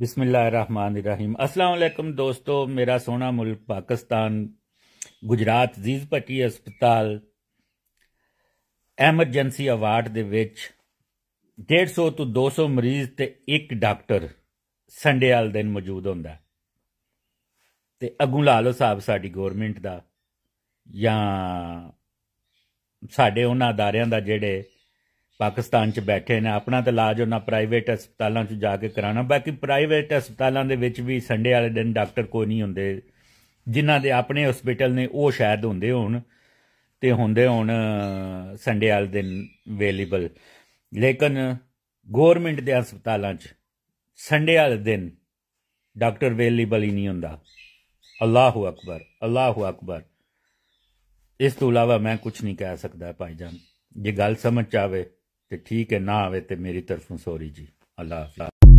ਬਿਸਮਿਲ੍ਲਾਹਿਰਰਹਿਮਾਨਿਰਰਹੀਮ ਅਸਲਾਮ ਅਲੈਕਮ ਦੋਸਤੋ ਮੇਰਾ ਸੋਹਣਾ ਮੁਲਕ ਪਾਕਿਸਤਾਨ ਗੁਜਰਾਤ ਜ਼ੀਜ਼ ਪੱਟੀ ਹਸਪਤਾਲ ਐਮਰਜੈਂਸੀ ਅਵਾਰਡ ਦੇ ਵਿੱਚ 150 ਤੋਂ 200 ਮਰੀਜ਼ ਤੇ ਇੱਕ ਡਾਕਟਰ ਸੰਡੇ ਵਾਲ ਦਿਨ ਮੌਜੂਦ ਹੁੰਦਾ ਤੇ ਅਗੂ ਲਾਲੋ ਸਾਹਿਬ ਸਾਡੀ ਗਵਰਨਮੈਂਟ ਦਾ ਜਾਂ ਸਾਡੇ ਉਹਨਾਂ ਅਦਾਰਿਆਂ ਦਾ ਜਿਹੜੇ ਪਾਕਿਸਤਾਨ 'ਚ ਬੈਠੇ ਨੇ ਆਪਣਾ ਤਾਂ ਇਲਾਜ ਉਹਨਾਂ ਪ੍ਰਾਈਵੇਟ ਹਸਪਤਾਲਾਂ 'ਚ ਜਾ ਕੇ ਕਰਾਣਾ ਬਾਕੀ ਪ੍ਰਾਈਵੇਟ ਹਸਪਤਾਲਾਂ ਦੇ ਵਿੱਚ ਵੀ ਸੰਡੇ ਵਾਲੇ ਦਿਨ ਡਾਕਟਰ ਕੋਈ ਨਹੀਂ ਹੁੰਦੇ ਜਿਨ੍ਹਾਂ ਦੇ ਆਪਣੇ ਹਸਪੀਟਲ ਨੇ ਉਹ ਸ਼ਾਇਦ ਹੁੰਦੇ ਹੋਣ ਤੇ ਹੁੰਦੇ ਹੋਣ ਸੰਡੇ ਵਾਲੇ ਦਿਨ ਅਵੇਲੇਬਲ ਲੇਕਿਨ ਗਵਰਨਮੈਂਟ ਦੇ ਹਸਪਤਾਲਾਂ 'ਚ ਸੰਡੇ ਵਾਲੇ ਦਿਨ ਡਾਕਟਰ ਅਵੇਲੇਬਲ ਹੀ ਨਹੀਂ ਹੁੰਦਾ ਅੱਲਾਹੁ ਅਕਬਰ ਅੱਲਾਹੁ ਅਕਬਰ ਇਸ ਤੋਂ ਇਲਾਵਾ ਮੈਂ ਕੁਝ ਨਹੀਂ ਕਹਿ ਸਕਦਾ ਭਾਈ ਜਾਨ ਜੇ ਗੱਲ ਸਮਝ ਚ ਆਵੇ ਤੇ ਠੀਕ ਹੈ ਨਾ ਆਵੇ ਤੇ ਮੇਰੀ ਤਰਫੋਂ ਸੌਰੀ ਜੀ ਅੱਲਾ ਹਾਫਿਜ਼